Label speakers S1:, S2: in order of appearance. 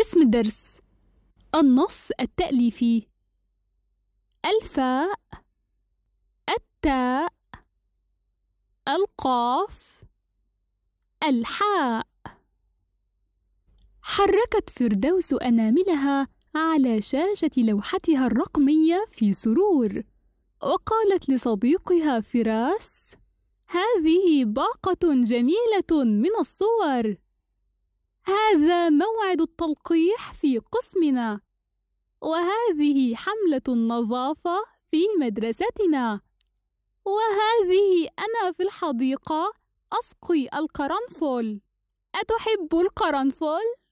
S1: اسم الدرس النص التأليفي الفاء التاء القاف الحاء حركت فردوس أناملها على شاشة لوحتها الرقمية في سرور وقالت لصديقها فراس هذه باقة جميلة من الصور هذا موعد التلقيح في قسمنا وهذه حملة النظافة في مدرستنا وهذه أنا في الحديقة أسقي القرنفل أتحب القرنفل؟